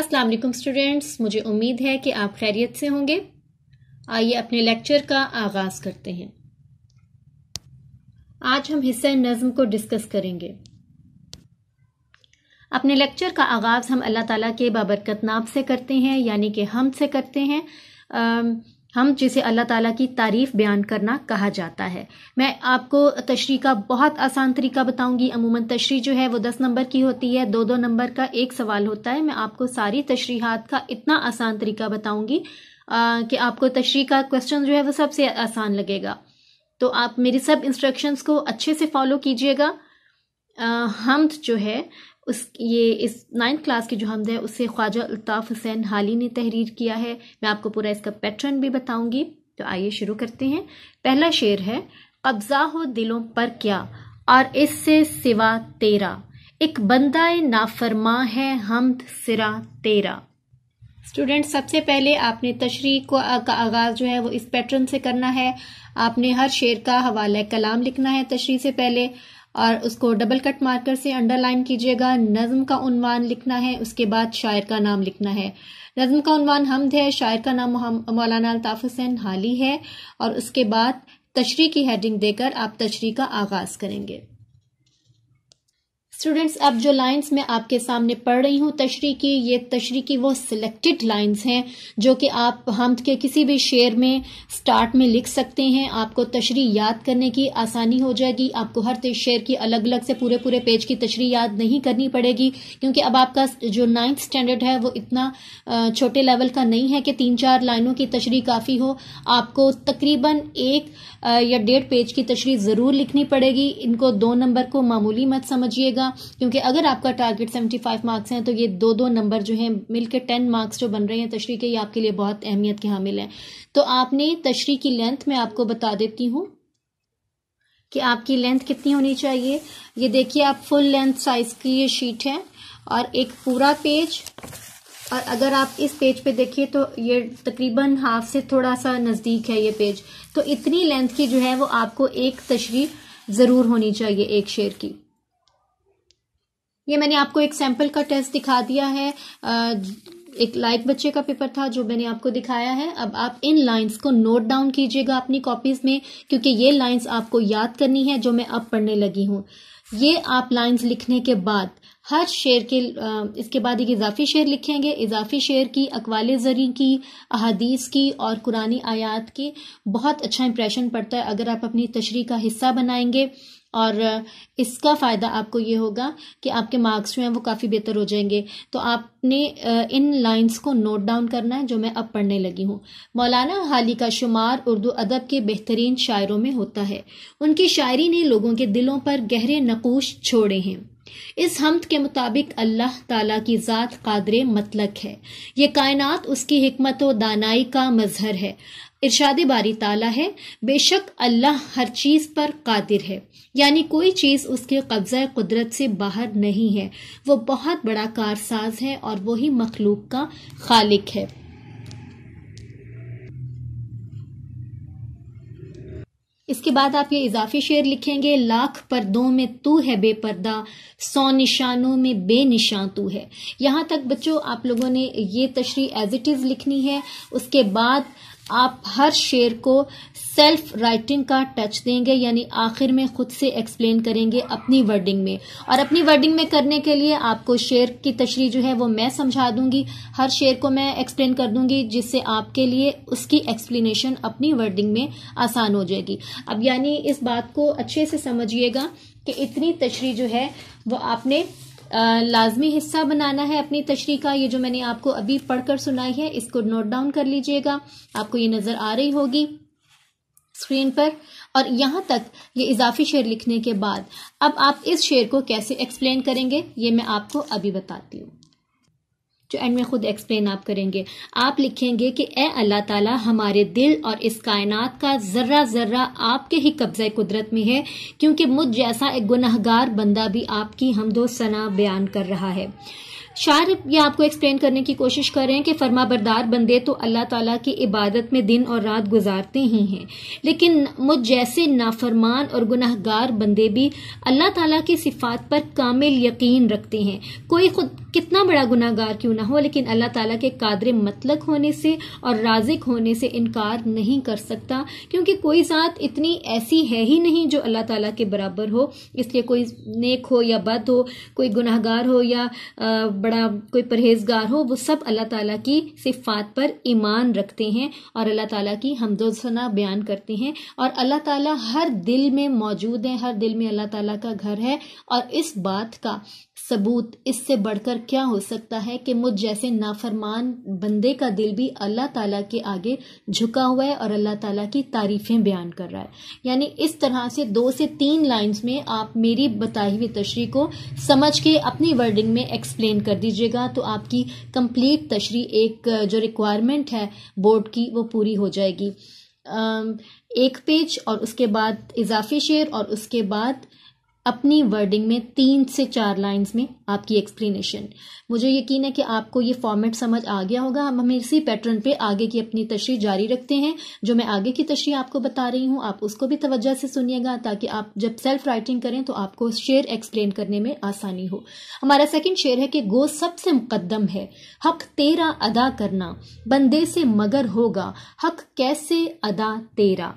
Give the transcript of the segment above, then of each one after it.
Aslam students मुझे उम्मीद है कि आप खैरियत से होंगे आइए अपने लेक्चर का आगाज़ करते हैं आज हम हिस्सा नज़म को डिस्कस करेंगे अपने लेक्चर का आगाज़ हम अल्लाह ताला के बाबरकत नाम से करते हैं यानी कि हम से करते हैं हम जिसे अल्लाह ताला की तारीफ बयान करना कहा जाता है मैं आपको तशरी का बहुत आसान तरीका बताऊंगी अमूमन तशरी जो है वो दस नंबर की होती है दो दो नंबर का एक सवाल होता है मैं आपको सारी तशरीहत का इतना आसान तरीका बताऊंगी कि आपको तशरी का क्वेश्चन जो है वो सबसे आसान लगेगा तो आप मेरी सब इंस्ट्रक्शंस को अच्छे से फॉलो कीजिएगा हम जो है उस ये इस नाइन्थ क्लास की जो हमद है उसे ख्वाजा अल्ताफ़ हुसैन हाली ने तहरीर किया है मैं आपको पूरा इसका पैटर्न भी बताऊंगी तो आइए शुरू करते हैं पहला शेर है कब्जा हो दिलों पर क्या और इससे सिवा तेरा एक बंदा नाफरमा है हमद सिरा तेरा स्टूडेंट सबसे पहले आपने तशरी को का आगाज़ जो है वो इस पैटर्न से करना है आपने हर शेर का हवाला कलाम लिखना है तशरी से पहले और उसको डबल कट मार्कर से अंडरलाइन कीजिएगा नज्म का उनवान लिखना है उसके बाद शायर का नाम लिखना है नज़म का उनवान हमद है शायर का नाम मौलाना अल्ताफ़ हुसैन हाली है और उसके बाद तशरी की हेडिंग देकर आप तशरी का आगाज़ करेंगे स्टूडेंट्स अब जो लाइंस मैं आपके सामने पढ़ रही हूँ तशरी की ये तशरी की वो सिलेक्टेड लाइंस हैं जो कि आप हम के किसी भी शेर में स्टार्ट में लिख सकते हैं आपको तशरी याद करने की आसानी हो जाएगी आपको हर शेर की अलग अलग से पूरे पूरे पेज की तशरी याद नहीं करनी पड़ेगी क्योंकि अब आपका जो नाइन्थ स्टैंडर्ड है वो इतना छोटे लेवल का नहीं है कि तीन चार लाइनों की तशरी काफ़ी हो आपको तकरीबन एक या डेढ़ पेज की तशरी ज़रूर लिखनी पड़ेगी इनको दो नंबर को मामूली मत समझिएगा होगा क्योंकि अगर आपका टारगेट सेवेंटी फाइव मार्क्स हैं तो ये दो दो नंबर जो हैं मिलकर टेन मार्क्स जो बन रहे हैं तशरी के ये आपके लिए बहुत अहमियत के हामिल हैं तो आपने तशरी की लेंथ मैं आपको बता देती हूँ कि आपकी लेंथ कितनी होनी चाहिए ये देखिए आप फुल लेंथ साइज की ये शीट है और एक पूरा पेज और अगर आप इस पेज पे देखिए तो ये तकरीबन हाफ से थोड़ा सा नज़दीक है ये पेज तो इतनी लेंथ की जो है वो आपको एक तशरी ज़रूर होनी चाहिए एक शेर की ये मैंने आपको एक सैंपल का टेस्ट दिखा दिया है एक लाइक बच्चे का पेपर था जो मैंने आपको दिखाया है अब आप इन लाइंस को नोट डाउन कीजिएगा अपनी कॉपीज में क्योंकि ये लाइंस आपको याद करनी है जो मैं अब पढ़ने लगी हूँ ये आप लाइंस लिखने के बाद हर शेर के इसके बाद एक इजाफी शेर लिखेंगे इजाफी शेर की अकवाल ज़री की अहादीस की और कुरानी आयात की बहुत अच्छा इंप्रेशन पड़ता है अगर आप अपनी तशरी का हिस्सा बनाएंगे और इसका फ़ायदा आपको ये होगा कि आपके मार्क्स जो हैं वो काफ़ी बेहतर हो जाएंगे तो आपने इन लाइंस को नोट डाउन करना है जो मैं अब पढ़ने लगी हूँ मौलाना हाली का शुमार उर्दू अदब के बेहतरीन शायरों में होता है उनकी शायरी ने लोगों के दिलों पर गहरे नकूश छोड़े हैं इस हमद के मुताबिक अल्लाह ताला की ज़ात कादर मतलक है ये कायनात उसकी हमत व दानाई का मजहर है इर्शाद बारी ताला है बेशक अल्लाह हर चीज़ पर कादिर है यानी कोई चीज़ उसके कब्ज़ा कुदरत से बाहर नहीं है वो बहुत बड़ा कारसाज है और वही मखलूक का खालिक है इसके बाद आप ये इजाफी शेर लिखेंगे लाख पर्दों में तू है बेपर्दा सौ निशानों में बेनिशान तू है यहां तक बच्चों आप लोगों ने ये तशरी एज इट इज़ लिखनी है उसके बाद आप हर शेर को सेल्फ राइटिंग का टच देंगे यानी आखिर में खुद से एक्सप्लेन करेंगे अपनी वर्डिंग में और अपनी वर्डिंग में करने के लिए आपको शेर की तशरी जो है वो मैं समझा दूंगी हर शेर को मैं एक्सप्लेन कर दूंगी जिससे आपके लिए उसकी एक्सप्लेनेशन अपनी वर्डिंग में आसान हो जाएगी अब यानी इस बात को अच्छे से समझिएगा कि इतनी तशरी जो है वो आपने लाजमी हिस्सा बनाना है अपनी तशरी का ये जो मैंने आपको अभी पढ़कर सुनाई है इसको नोट डाउन कर लीजिएगा आपको ये नज़र आ रही होगी स्क्रीन पर और यहां तक ये इजाफी शेर लिखने के बाद अब आप इस शेर को कैसे एक्सप्लेन करेंगे ये मैं आपको अभी बताती हूँ जो एंड में खुद एक्सप्लेन आप करेंगे आप लिखेंगे कि ए अल्लाह ताला हमारे दिल और इस कायनात का ज़र्रा ज़र्रा आपके ही कब्जे कुदरत में है क्योंकि मुझ जैसा एक गुनहगार बंदा भी आपकी हमदो सना बयान कर रहा है शायर ये आपको एक्सप्लेन करने की कोशिश कर रहे हैं कि फर्मा बरदार बंदे तो अल्लाह ताला की इबादत में दिन और रात गुजारते ही हैं लेकिन मुझ जैसे नाफरमान और गुनाहगार बंदे भी अल्लाह ताला की सिफात पर कामिल यकीन रखते हैं कोई खुद कितना बड़ा गुनागार क्यों ना हो लेकिन अल्लाह ताला के कादर मतलक होने से और राजिक होने से इनकार नहीं कर सकता क्योंकि कोई ज़ात इतनी ऐसी है ही नहीं जो अल्लाह ताला के बराबर हो इसलिए कोई नेक हो या बद हो कोई गुनाहगार हो या बड़ा कोई परहेजगार हो वो सब अल्लाह ताला की सिफात पर ईमान रखते हैं और अल्लाह ताला की हमदोसना बयान करते हैं और अल्लाह ताला हर दिल में मौजूद है हर दिल में अल्लाह ताला का घर है और इस बात का सबूत इससे बढ़कर क्या हो सकता है कि मुझ जैसे नाफरमान बंदे का दिल भी अल्लाह ताला के आगे झुका हुआ है और अल्लाह ताला की तारीफ़ें बयान कर रहा है यानी इस तरह से दो से तीन लाइंस में आप मेरी बताई हुई तशरी को समझ के अपनी वर्डिंग में एक्सप्लेन कर दीजिएगा तो आपकी कंप्लीट तशरी एक जो रिक्वायरमेंट है बोर्ड की वो पूरी हो जाएगी एक पेज और उसके बाद इजाफी शेर और उसके बाद अपनी वर्डिंग में तीन से चार लाइंस में आपकी एक्सप्लेनेशन मुझे यकीन है कि आपको ये फॉर्मेट समझ आ गया होगा हम हमें इसी पैटर्न पे आगे की अपनी तशरी जारी रखते हैं जो मैं आगे की तशरी आपको बता रही हूँ आप उसको भी तवज्जो से सुनिएगा ताकि आप जब सेल्फ राइटिंग करें तो आपको शेर एक्सप्लेन करने में आसानी हो हमारा सेकेंड शेर है कि गो सबसे मुकदम है हक तेरा अदा करना बंदे से मगर होगा हक कैसे अदा तेरा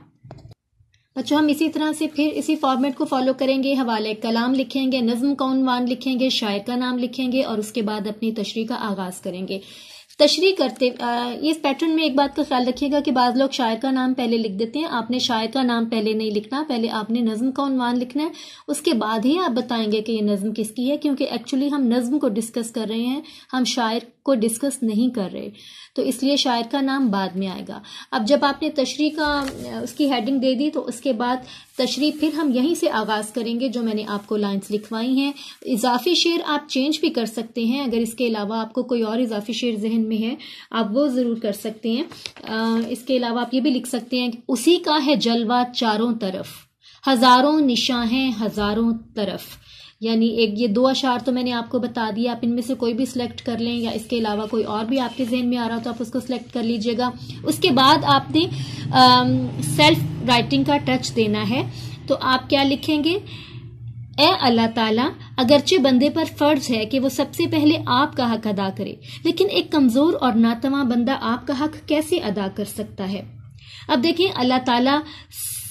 अच्छा हम इसी तरह से फिर इसी फॉर्मेट को फॉलो करेंगे हवाले कलाम लिखेंगे नज्म का उनवान लिखेंगे शायर का नाम लिखेंगे और उसके बाद अपनी तशरी का आगाज करेंगे तशरी करते इस पैटर्न में एक बात का ख्याल रखिएगा कि बाज़ लोग शायर का नाम पहले लिख देते हैं आपने शायर का नाम पहले नहीं लिखना पहले आपने नज़म का उनवान लिखना है उसके बाद ही आप बताएंगे कि ये नज़्म किसकी है क्योंकि एक्चुअली हम नज्म को डिस्कस कर रहे हैं हम शायर को डिस्कस नहीं कर रहे तो इसलिए शायर का नाम बाद में आएगा अब जब आपने तशरी का उसकी हेडिंग दे दी तो उसके बाद तशरीफ फिर हम यहीं से आगाज़ करेंगे जो मैंने आपको लाइन्स लिखवाई हैं इजाफी शेर आप चेंज भी कर सकते हैं अगर इसके अलावा आपको कोई और इजाफी शेर जहन में है आप वो ज़रूर कर सकते हैं आ, इसके अलावा आप ये भी लिख सकते हैं कि उसी का है जलवा चारों तरफ हज़ारों हैं हज़ारों तरफ यानी एक ये दो अशार तो मैंने आपको बता दिया आप इनमें से कोई भी सिलेक्ट कर लें या इसके अलावा कोई और भी आपके जहन में आ रहा हो तो आप उसको सिलेक्ट कर लीजिएगा उसके बाद आपने सेल्फ राइटिंग का टच देना है तो आप क्या लिखेंगे ए अल्लाह ताला अगरचे बंदे पर फर्ज है कि वो सबसे पहले आपका हक अदा करे लेकिन एक कमजोर और नातवा बंदा आपका हक कैसे अदा कर सकता है अब देखें अल्लाह ताला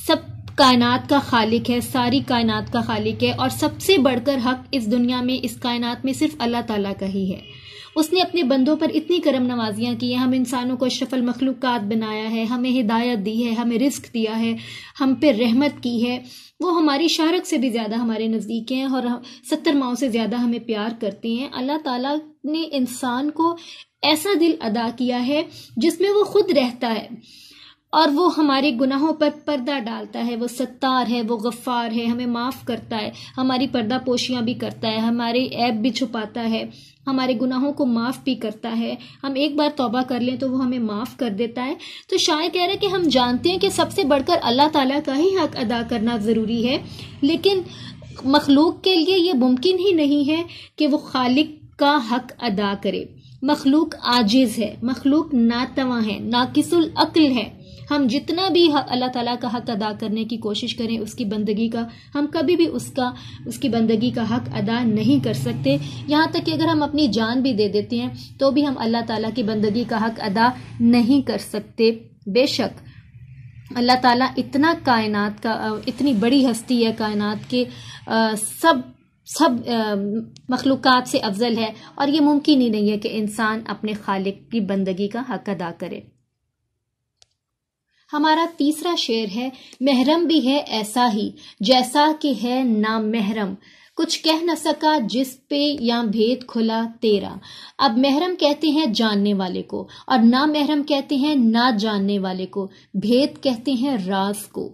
सब कायनात का खालिक है सारी कायनात का खालिक है और सबसे बढ़कर हक इस दुनिया में इस कायनात में सिर्फ अल्लाह ताला का ही है उसने अपने बंदों पर इतनी करम नवाजियाँ की हैं हम इंसानों को शफल मखलूक़ बनाया है हमें हिदायत दी है हमें रिस्क दिया है हम पे रहमत की है वो हमारी शारक से भी ज़्यादा हमारे नज़दीक हैं और सत्तर माओ से ज़्यादा हमें प्यार करते हैं अल्लाह ताला ने इंसान को ऐसा दिल अदा किया है जिसमें वो खुद रहता है और वो हमारे गुनाहों पर पर्दा डालता है वो सत्तार है वो गफ़ार है हमें माफ़ करता है हमारी पर्दा पोशियाँ भी करता है हमारे ऐप भी छुपाता है हमारे गुनाहों को माफ़ भी करता है हम एक बार तौबा कर लें तो वो हमें माफ़ कर देता है तो शायद कह रहा है कि हम जानते हैं कि सबसे बढ़कर अल्लाह ताला का ही हक अदा करना ज़रूरी है लेकिन मखलूक के लिए ये मुमकिन ही नहीं है कि वो खालिक का हक अदा करे मखलूक आजिज़ है मखलूक नातवा है नाकिसुल अक्ल है हम जितना भी अल्लाह ताला का हक अदा करने की कोशिश करें उसकी बंदगी का हम कभी भी उसका उसकी बंदगी का हक अदा नहीं कर सकते यहाँ तक कि अगर हम अपनी जान भी दे देते हैं तो भी हम अल्लाह ताला की बंदगी का हक अदा नहीं कर सकते बेशक अल्लाह ताला इतना कायनात का इतनी बड़ी हस्ती है कायनात के आ, सब सब मखलूक से अफजल है और ये मुमकिन ही नहीं है कि इंसान अपने खालिक की बंदगी का हक अदा करे हमारा तीसरा शेर है महरम भी है ऐसा ही जैसा कि है ना महरम कुछ कह न सका जिस पे या भेद खुला तेरा अब महरम कहते हैं जानने वाले को और ना महरम कहते हैं ना जानने वाले को भेद कहते हैं राज को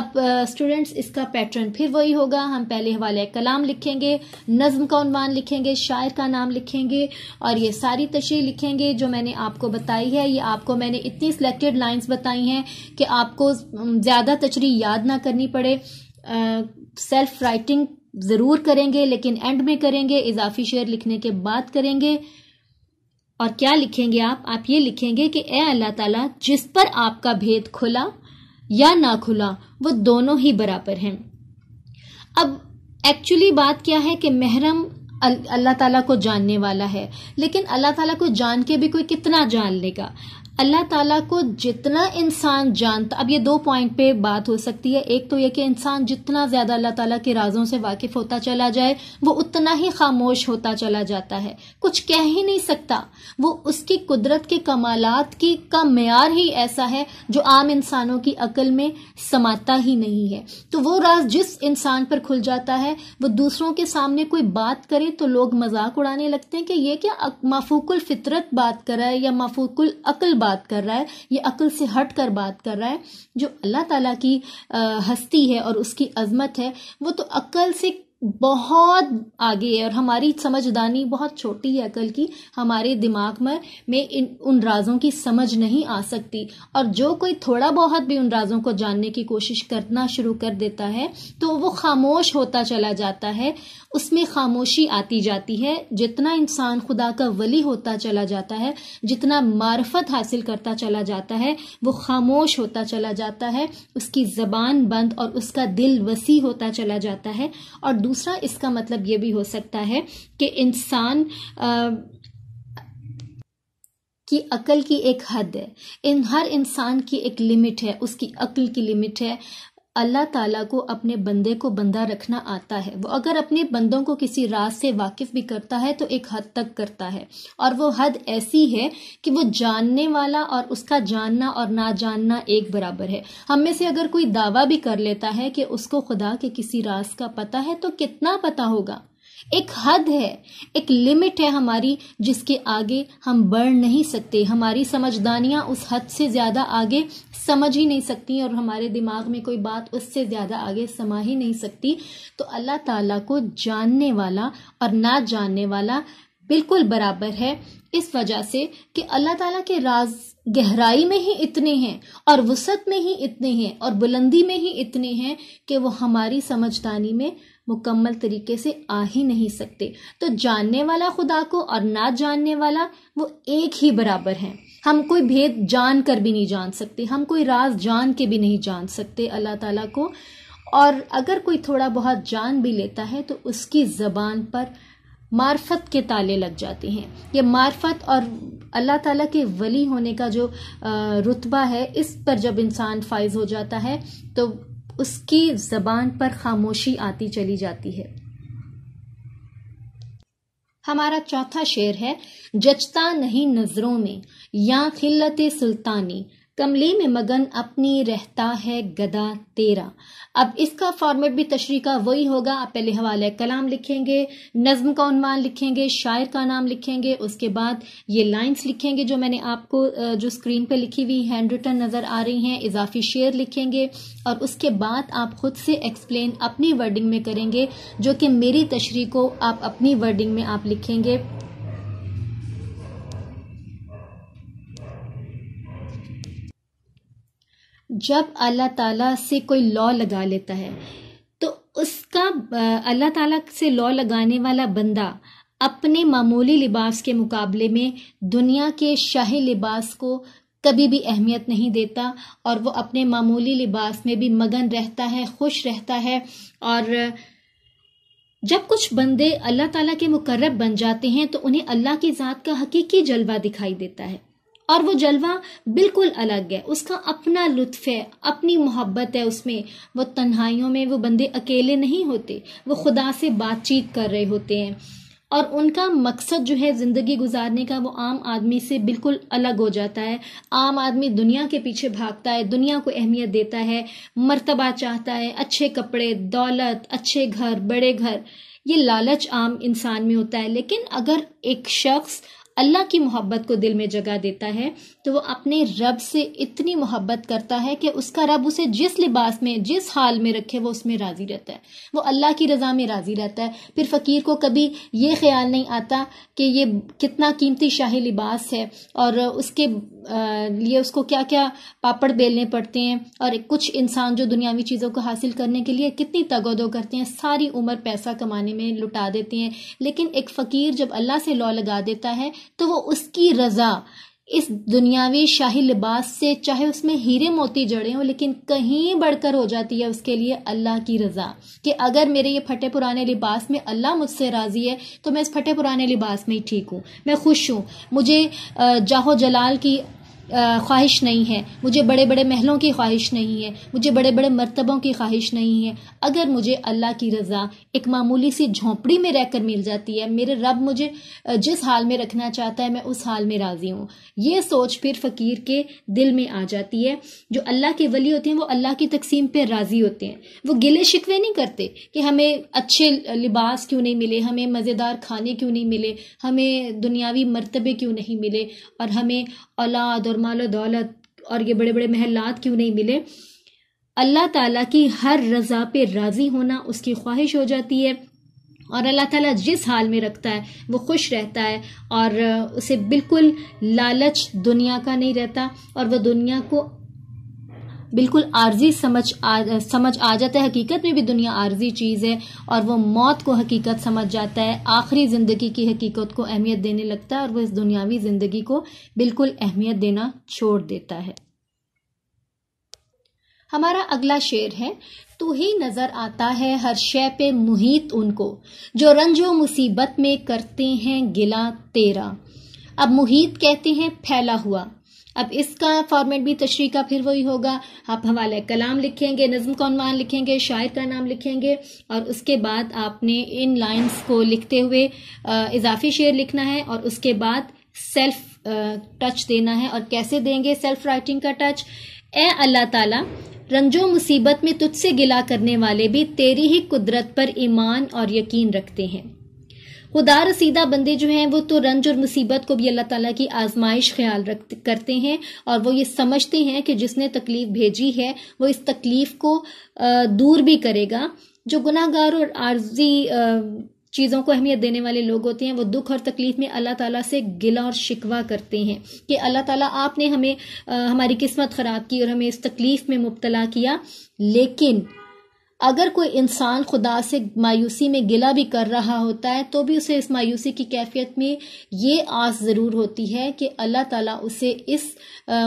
अब स्टूडेंट्स इसका पैटर्न फिर वही होगा हम पहले हवाले कलाम लिखेंगे नज्म का उनवान लिखेंगे शायर का नाम लिखेंगे और ये सारी तशरी लिखेंगे जो मैंने आपको बताई है ये आपको मैंने इतनी सिलेक्टेड लाइन्स बताई हैं कि आपको ज़्यादा तचरी याद ना करनी पड़े सेल्फ राइटिंग ज़रूर करेंगे लेकिन एंड में करेंगे इजाफी शेयर लिखने के बाद करेंगे और क्या लिखेंगे आप आप ये लिखेंगे कि ए अल्लाह ताला जिस पर आपका भेद खुला या ना खुला वो दोनों ही बराबर हैं अब एक्चुअली बात क्या है कि महरम अल्लाह ताला को जानने वाला है लेकिन अल्लाह ताला को जान के भी कोई कितना जान लेगा अल्लाह ताला को जितना इंसान जानता अब ये दो पॉइंट पे बात हो सकती है एक तो ये कि इंसान जितना ज्यादा अल्लाह ताला के राजों से वाकिफ होता चला जाए वो उतना ही खामोश होता चला जाता है कुछ कह ही नहीं सकता वो उसकी कुदरत के कमालात की का मैार ही ऐसा है जो आम इंसानों की अकल में समाता ही नहीं है तो वो राज जिस इंसान पर खुल जाता है वो दूसरों के सामने कोई बात करे तो लोग मजाक उड़ाने लगते हैं कि ये क्या माफूकुल फितरत बात करा है या माफूकुल अकल बात कर रहा है ये अक्ल से हट कर बात कर रहा है जो अल्लाह ताला की हस्ती है और उसकी अजमत है वो तो अक्ल से बहुत आगे है और हमारी समझदानी बहुत छोटी है कल की हमारे दिमाग में में इन उन राजों की समझ नहीं आ सकती और जो कोई थोड़ा बहुत भी उन राजों को जानने की कोशिश करना शुरू कर देता है तो वो खामोश होता चला जाता है उसमें खामोशी आती जाती है जितना इंसान खुदा का वली होता चला जाता है जितना मार्फत हासिल करता चला जाता है वो खामोश होता चला जाता है उसकी ज़बान बंद और उसका दिल वसी होता चला जाता है और दूसरा इसका मतलब ये भी हो सकता है कि इंसान की अकल की एक हद है इन हर इंसान की एक लिमिट है उसकी अकल की लिमिट है अल्लाह ताला को अपने बंदे को बंदा रखना आता है वो अगर अपने बंदों को किसी राज से वाकिफ भी करता है तो एक हद तक करता है और वो हद ऐसी है कि वो जानने वाला और उसका जानना और ना जानना एक बराबर है हम में से अगर कोई दावा भी कर लेता है कि उसको खुदा के किसी राज का पता है तो कितना पता होगा एक हद है एक लिमिट है हमारी जिसके आगे हम बढ़ नहीं सकते हमारी समझदानियाँ उस हद से ज़्यादा आगे समझ ही नहीं सकती और हमारे दिमाग में कोई बात उससे ज़्यादा आगे समा ही नहीं सकती तो अल्लाह ताला को जानने वाला और ना जानने वाला बिल्कुल बराबर है इस वजह से कि अल्लाह ताला के राज गहराई में ही इतने हैं और वसत में ही इतने हैं और बुलंदी में ही इतने हैं कि वो हमारी समझदानी में मुकम्मल तरीके से आ ही नहीं सकते तो जानने वाला खुदा को और ना जानने वाला वो एक ही बराबर हैं हम कोई भेद जान कर भी नहीं जान सकते हम कोई राज जान के भी नहीं जान सकते अल्लाह ताला को और अगर कोई थोड़ा बहुत जान भी लेता है तो उसकी ज़बान पर मार्फत के ताले लग जाते हैं ये मार्फत और अल्लाह ताला के वली होने का जो रुतबा है इस पर जब इंसान फाइज हो जाता है तो उसकी जबान पर खामोशी आती चली जाती है हमारा चौथा शेर है जचता नहीं नजरों में या खिलत सुल्तानी कमले में मगन अपनी रहता है गदा तेरा अब इसका फॉर्मेट भी तशरी का वही होगा आप पहले हवाले कलाम लिखेंगे नज्म का उनवान लिखेंगे शायर का नाम लिखेंगे उसके बाद ये लाइंस लिखेंगे जो मैंने आपको जो स्क्रीन पे लिखी हुई हैंड रिटर्न नज़र आ रही हैं इजाफी शेयर लिखेंगे और उसके बाद आप खुद से एक्सप्लेन अपनी वर्डिंग में करेंगे जो कि मेरी तशरी को आप अपनी वर्डिंग में आप लिखेंगे जब अल्लाह ताला से कोई लॉ लगा लेता है तो उसका अल्लाह ताला से लॉ लगाने वाला बंदा अपने मामूली लिबास के मुकाबले में दुनिया के शाही लिबास को कभी भी अहमियत नहीं देता और वो अपने मामूली लिबास में भी मगन रहता है खुश रहता है और जब कुछ बंदे अल्लाह ताला के मुकर्रब बन जाते हैं तो उन्हें अल्लाह की ज़ात का हकीकी जलवा दिखाई देता है और वो जलवा बिल्कुल अलग है उसका अपना लुत्फ है अपनी मोहब्बत है उसमें वो तन्हाइयों में वो बंदे अकेले नहीं होते वो खुदा से बातचीत कर रहे होते हैं और उनका मकसद जो है ज़िंदगी गुजारने का वो आम आदमी से बिल्कुल अलग हो जाता है आम आदमी दुनिया के पीछे भागता है दुनिया को अहमियत देता है मर्तबा चाहता है अच्छे कपड़े दौलत अच्छे घर बड़े घर ये लालच आम इंसान में होता है लेकिन अगर एक शख्स अल्लाह की मोहब्बत को दिल में जगह देता है तो वो अपने रब से इतनी मोहब्बत करता है कि उसका रब उसे जिस लिबास में जिस हाल में रखे वो उसमें राज़ी रहता है वो अल्लाह की रज़ा में राज़ी रहता है फिर फ़कीर को कभी ये ख्याल नहीं आता कि ये कितना कीमती शाही लिबास है और उसके लिए उसको क्या क्या पापड़ बेलने पड़ते हैं और कुछ इंसान जो दुनियावी चीज़ों को हासिल करने के लिए कितनी तगोदो करते हैं सारी उम्र पैसा कमाने में लुटा देते हैं लेकिन एक फ़कीर जब अल्लाह से लॉ लगा देता है तो वो उसकी रज़ा इस दुनियावी शाही लिबास से चाहे उसमें हीरे मोती जड़े हों लेकिन कहीं बढ़कर हो जाती है उसके लिए अल्लाह की रज़ा कि अगर मेरे ये फटे पुराने लिबास में अल्लाह मुझसे राज़ी है तो मैं इस फटे पुराने लिबास में ही ठीक हूँ मैं खुश हूँ मुझे जाहो जलाल की ख्वाहिश नहीं है मुझे बड़े बड़े महलों की ख्वाहिश नहीं है मुझे बड़े बड़े मरतबों की ख्वाहिश नहीं है अगर मुझे अल्लाह की रज़ा एक मामूली सी झोंपड़ी में रहकर मिल जाती है मेरे रब मुझे जिस हाल में रखना चाहता है मैं उस हाल में राज़ी हूँ ये सोच फिर फ़कीर के दिल में आ जाती है जो अल्लाह के वली होते हैं वो अल्लाह की तकसीम पर राज़ी होते हैं वो गिले शिकवे नहीं करते कि हमें अच्छे लिबास क्यों नहीं मिले हमें मज़ेदार खाने क्यों नहीं मिले हमें दुनियावी मरतबे क्यों नहीं मिले और हमें औलाद और माल और दौलत और ये बड़े बड़े महलात क्यों नहीं मिले अल्लाह ताला की हर रज़ा पे राज़ी होना उसकी ख्वाहिश हो जाती है और अल्लाह ताला जिस हाल में रखता है वो खुश रहता है और उसे बिल्कुल लालच दुनिया का नहीं रहता और वह दुनिया को बिल्कुल आर्जी समझ आ, समझ आ जाता है हकीकत में भी दुनिया आर्जी चीज़ है और वो मौत को हकीकत समझ जाता है आखिरी ज़िंदगी की हकीकत को अहमियत देने लगता है और वो इस दुनियावी ज़िंदगी को बिल्कुल अहमियत देना छोड़ देता है हमारा अगला शेर है तू ही नजर आता है हर शय पे मुहित उनको जो रंजो मुसीबत में करते हैं गिला तेरा अब मुहित कहते हैं फैला हुआ अब इसका फॉर्मेट भी तशरी का फिर वही होगा आप हवाले कलाम लिखेंगे नज़म का लिखेंगे शायर का नाम लिखेंगे और उसके बाद आपने इन लाइंस को लिखते हुए इजाफी शेर लिखना है और उसके बाद सेल्फ टच देना है और कैसे देंगे सेल्फ राइटिंग का टच ए अल्लाह ताला रंजो मुसीबत में तुझसे गिला करने वाले भी तेरी ही कुदरत पर ईमान और यकीन रखते हैं खुदा रसीदा सीधा बंदे जो हैं वो तो रंज और मुसीबत को भी अल्लाह ताला की आजमाइश ख्याल रख करते हैं और वो ये समझते हैं कि जिसने तकलीफ भेजी है वो इस तकलीफ को दूर भी करेगा जो गुनाहगार और आर्जी चीज़ों को अहमियत देने वाले लोग होते हैं वो दुख और तकलीफ़ में अल्लाह ताला से गिला और शिकवा करते हैं कि अल्लाह ताला आपने हमें आ, हमारी किस्मत ख़राब की और हमें इस तकलीफ़ में मुबतला किया लेकिन अगर कोई इंसान खुदा से मायूसी में गिला भी कर रहा होता है तो भी उसे इस मायूसी की कैफियत में ये आस ज़रूर होती है कि अल्लाह ताला उसे इस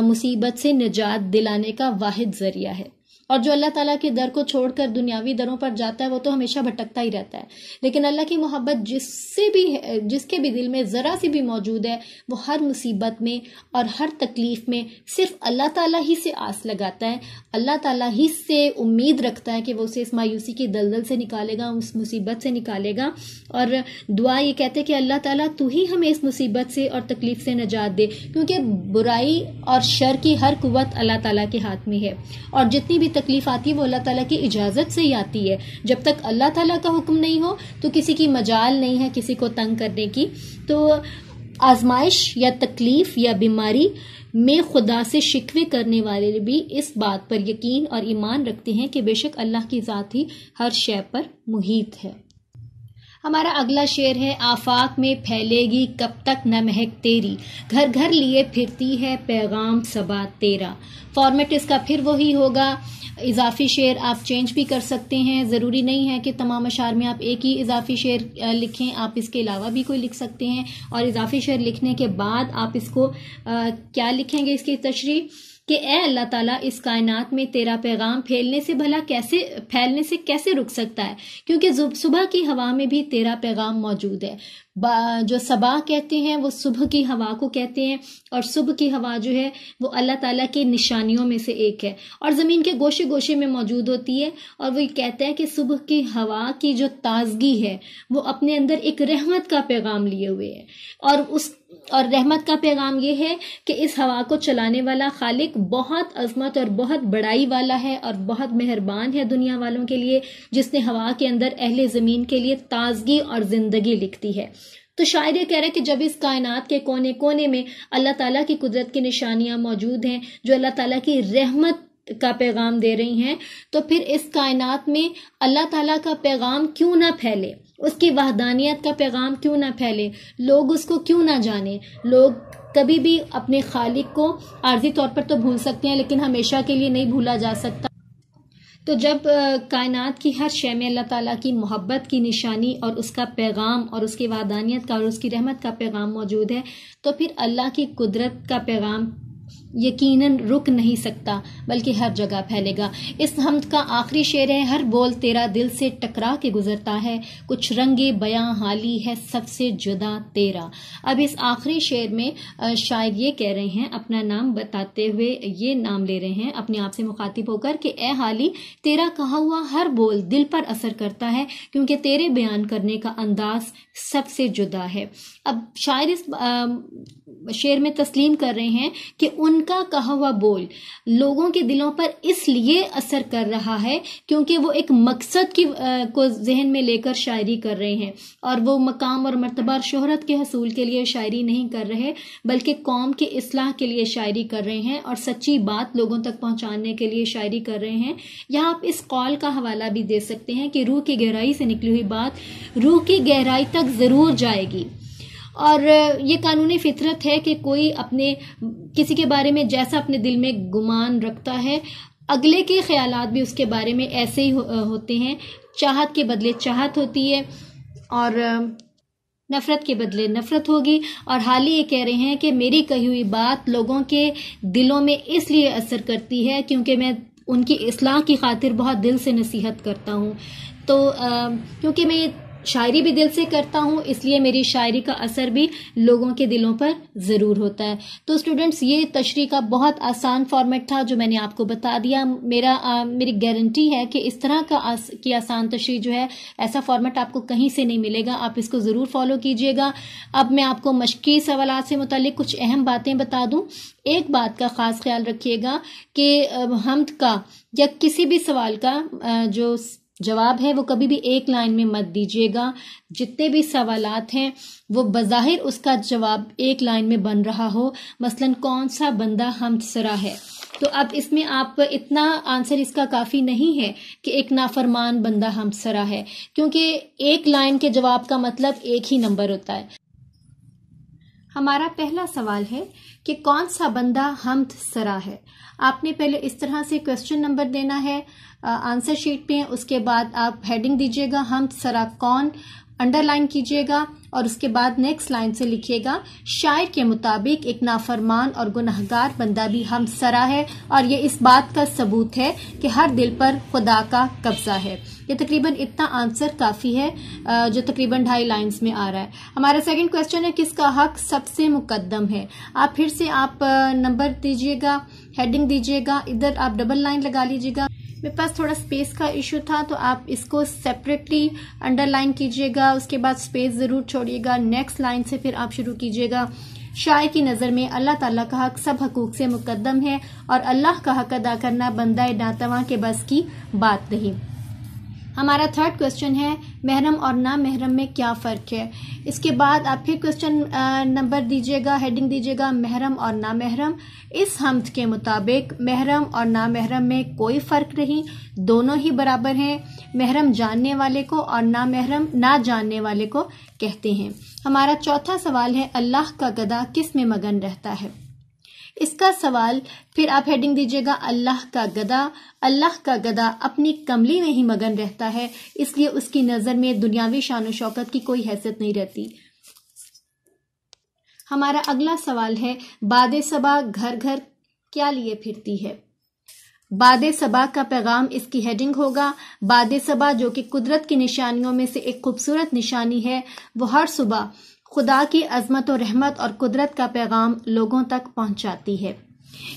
मुसीबत से निजात दिलाने का वाहिद ज़रिया है और जो अल्लाह ताला के दर को छोड़कर दुनियावी दरों पर जाता है वो तो हमेशा भटकता ही रहता है लेकिन अल्लाह की मोहब्बत जिससे भी जिसके भी दिल में ज़रा सी भी मौजूद है वो हर मुसीबत में और हर तकलीफ़ में सिर्फ अल्लाह ताला ही से आस लगाता है अल्लाह ताला ही से उम्मीद रखता है कि वो उसे इस मायूसी की दलदल से निकालेगा उस मुसीबत से निकालेगा और दुआ ये कहते हैं कि अल्लाह ताला तू ही हमें इस मुसीबत से और तकलीफ़ से नजात दे क्योंकि बुराई और शर की हर कुत अल्लाह ताला के हाथ में है और जितनी भी तकलीफ आती है वो अल्लाह ताला की इजाज़त से ही आती है जब तक अल्लाह ताला का हुक्म नहीं हो तो किसी की मजाल नहीं है किसी को तंग करने की तो आजमाइश या तकलीफ या बीमारी में खुदा से शिकवे करने वाले भी इस बात पर यकीन और ईमान रखते हैं कि बेशक अल्लाह की ज़ात ही हर शय पर मुहित है हमारा अगला शेर है आफाक में फैलेगी कब तक न महक तेरी घर घर लिए फिरती है पैगाम सबा तेरा फॉर्मेट इसका फिर वही होगा इजाफी शेर आप चेंज भी कर सकते हैं ज़रूरी नहीं है कि तमाम अशार में आप एक ही इजाफी शेर लिखें आप इसके अलावा भी कोई लिख सकते हैं और इजाफी शेर लिखने के बाद आप इसको आ, क्या लिखेंगे इसकी तशरी कि ए अल्लाह ताला इस कायनात में तेरा पैगाम फैलने से भला कैसे फैलने से कैसे रुक सकता है क्योंकि सुबह की हवा में भी तेरा पैगाम मौजूद है जो सबा कहते हैं वो सुबह की हवा को कहते हैं और सुबह की हवा जो है वो अल्लाह ताला की निशानियों में से एक है और ज़मीन के गोशे गोशे में मौजूद होती है और वो कहता है कि सुबह की हवा की जो ताजगी है वो अपने अंदर एक रहमत का पैगाम लिए हुए है और उस और रहमत का पैगाम ये है कि इस हवा को चलाने वाला खालिक बहुत अजमत और बहुत बड़ाई वाला है और बहुत मेहरबान है दुनिया वालों के लिए जिसने हवा के अंदर अहल ज़मीन के लिए ताजगी और ज़िंदगी लिखती है तो शायद ये कह रहा है कि जब इस कायनात के कोने कोने में अल्लाह ताला की कुदरत की निशानियां मौजूद हैं जो अल्लाह ताला की रहमत का पैगाम दे रही हैं तो फिर इस कायनात में अल्लाह ताला का पैगाम क्यों ना फैले उसकी वहदानियत का पैगाम क्यों ना फैले लोग उसको क्यों ना जाने लोग कभी भी अपने खालिक को आर्जी तौर पर तो भूल सकते हैं लेकिन हमेशा के लिए नहीं भूला जा सकता तो जब कायनात की हर शय में अल्लाह ताला की मोहब्बत की निशानी और उसका पैगाम और उसकी वादानियत का और उसकी रहमत का पैगाम मौजूद है तो फिर अल्लाह की कुदरत का पैगाम यकीनन रुक नहीं सकता बल्कि हर जगह फैलेगा इस हमद का आखिरी शेर है हर बोल तेरा दिल से टकरा के गुजरता है कुछ रंगे बयां हाली है सबसे जुदा तेरा अब इस आखिरी शेर में शायर ये कह रहे हैं अपना नाम बताते हुए ये नाम ले रहे हैं अपने आप से मुखातिब होकर कि ए हाली तेरा कहा हुआ हर बोल दिल पर असर करता है क्योंकि तेरे बयान करने का अंदाज सबसे जुदा है अब शायर इस शेर में तस्लीम कर रहे हैं कि उन उनका कहा हुआ बोल लोगों के दिलों पर इसलिए असर कर रहा है क्योंकि वो एक मकसद की आ, को जहन में लेकर शायरी कर रहे हैं और वो मकाम और मरतबा शहरत के हसूल के लिए शायरी नहीं कर रहे बल्कि कौम के असलाह के लिए शायरी कर रहे हैं और सच्ची बात लोगों तक पहुँचाने के लिए शायरी कर रहे हैं यहाँ आप इस कॉल का हवाला भी दे सकते हैं कि रूह की गहराई से निकली हुई बात रूह की गहराई तक ज़रूर जाएगी और ये कानूनी फितरत है कि कोई अपने किसी के बारे में जैसा अपने दिल में गुमान रखता है अगले के ख्याल भी उसके बारे में ऐसे ही हो, होते हैं चाहत के बदले चाहत होती है और नफ़रत के बदले नफ़रत होगी और हाल ही ये कह रहे हैं कि मेरी कही हुई बात लोगों के दिलों में इसलिए असर करती है क्योंकि मैं उनकी असलाह की खातिर बहुत दिल से नसीहत करता हूँ तो क्योंकि मैं शायरी भी दिल से करता हूँ इसलिए मेरी शायरी का असर भी लोगों के दिलों पर ज़रूर होता है तो स्टूडेंट्स ये तशरी का बहुत आसान फॉर्मेट था जो मैंने आपको बता दिया मेरा आ, मेरी गारंटी है कि इस तरह का आस, की आसान तशरी जो है ऐसा फॉर्मेट आपको कहीं से नहीं मिलेगा आप इसको ज़रूर फॉलो कीजिएगा अब मैं आपको मशक़ी सवाल से मुतल कुछ अहम बातें बता दूँ एक बात का ख़ास ख्याल रखिएगा कि हम का या किसी भी सवाल का जो जवाब है वो कभी भी एक लाइन में मत दीजिएगा जितने भी सवाल हैं वो बज़ाहिर उसका जवाब एक लाइन में बन रहा हो मसलन कौन सा बंदा हम सरा है तो अब इसमें आप इतना आंसर इसका काफ़ी नहीं है कि एक नाफरमान बंदा हमसरा है क्योंकि एक लाइन के जवाब का मतलब एक ही नंबर होता है हमारा पहला सवाल है कि कौन सा बंदा हमद सरा है आपने पहले इस तरह से क्वेश्चन नंबर देना है आंसर शीट पे उसके बाद आप हेडिंग दीजिएगा हमद सरा कौन अंडरलाइन कीजिएगा और उसके बाद नेक्स्ट लाइन से लिखिएगा शायर के मुताबिक एक नाफरमान और गुनाहगार बंदा भी हम सरा है और ये इस बात का सबूत है कि हर दिल पर खुदा का कब्जा है ये तकरीबन इतना आंसर काफ़ी है जो तकरीबन ढाई लाइंस में आ रहा है हमारा सेकंड क्वेश्चन है किसका हक सबसे मुकदम है आप फिर से आप नंबर दीजिएगा हेडिंग दीजिएगा इधर आप डबल लाइन लगा लीजिएगा मेरे पास थोड़ा स्पेस का इशू था तो आप इसको सेपरेटली अंडरलाइन कीजिएगा उसके बाद स्पेस ज़रूर छोड़िएगा नेक्स्ट लाइन से फिर आप शुरू कीजिएगा शायर की नज़र में अल्लाह ताला का हक सब हकूक से मुकदम है और अल्लाह का हक अदा करना बंदा डातवा के बस की बात नहीं हमारा थर्ड क्वेश्चन है महरम और ना महरम में क्या फ़र्क है इसके बाद आप फिर क्वेश्चन नंबर दीजिएगा हेडिंग दीजिएगा महरम और ना महरम इस हमथ के मुताबिक महरम और ना महरम में कोई फ़र्क नहीं दोनों ही बराबर हैं महरम जानने वाले को और ना महरम ना जानने वाले को कहते हैं हमारा चौथा सवाल है अल्लाह का गदा किस में मगन रहता है इसका सवाल फिर आप हेडिंग दीजिएगा अल्लाह का गदा अल्लाह का गदा अपनी कमली में ही मगन रहता है इसलिए उसकी नजर में दुनियावी शान शौकत की कोई हैसियत नहीं रहती हमारा अगला सवाल है बाद सबा घर घर क्या लिए फिरती है बाद सबा का पैगाम इसकी हेडिंग होगा बाद सबा जो कि कुदरत की निशानियों में से एक खूबसूरत निशानी है वो हर सुबह खुदा की अजमत और रहमत और कुदरत का पैगाम लोगों तक पहुंचाती है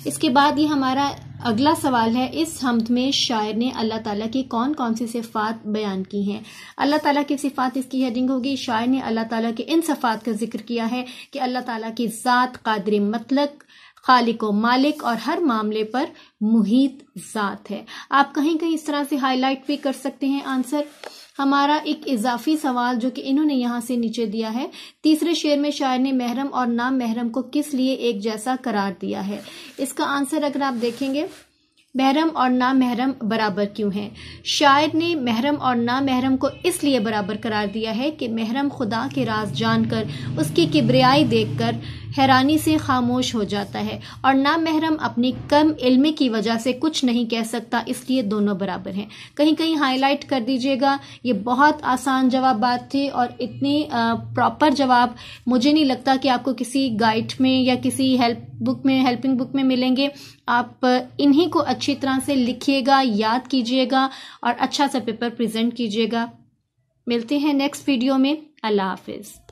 इसके बाद ये हमारा अगला सवाल है इस हमद में शायर ने अल्लाह ताला की कौन कौन सी सिफात बयान की हैं अल्लाह ताला की सिफात इसकी हेडिंग होगी शायर ने अल्लाह ताला के इन सफात का जिक्र किया है कि अल्लाह ताला की ज़ात कादर मतलक खालिक व मालिक और हर मामले पर मुहित ज़ात है आप कहीं कहीं इस तरह से हाईलाइट भी कर सकते हैं आंसर हमारा एक इजाफी सवाल जो कि इन्होंने यहाँ से नीचे दिया है तीसरे शेर में शायर ने महरम और नाम महरम को किस लिए एक जैसा करार दिया है इसका आंसर अगर आप देखेंगे महरम और ना महरम बराबर क्यों हैं शायर ने महरम और ना महरम को इसलिए बराबर करार दिया है कि महरम खुदा के राज जानकर उसकी किबरियाई देखकर हैरानी से खामोश हो जाता है और ना महरम अपनी कम इल्मी की वजह से कुछ नहीं कह सकता इसलिए दोनों बराबर हैं कहीं कहीं हाईलाइट कर दीजिएगा ये बहुत आसान जवाब बात थी और इतने प्रॉपर जवाब मुझे नहीं लगता कि आपको किसी गाइड में या किसी हेल्प बुक में हेल्पिंग बुक में मिलेंगे आप इन्हीं को अच्छी तरह से लिखिएगा याद कीजिएगा और अच्छा सा पेपर प्रेजेंट कीजिएगा मिलते हैं नेक्स्ट वीडियो में अल्लाह हाफिज़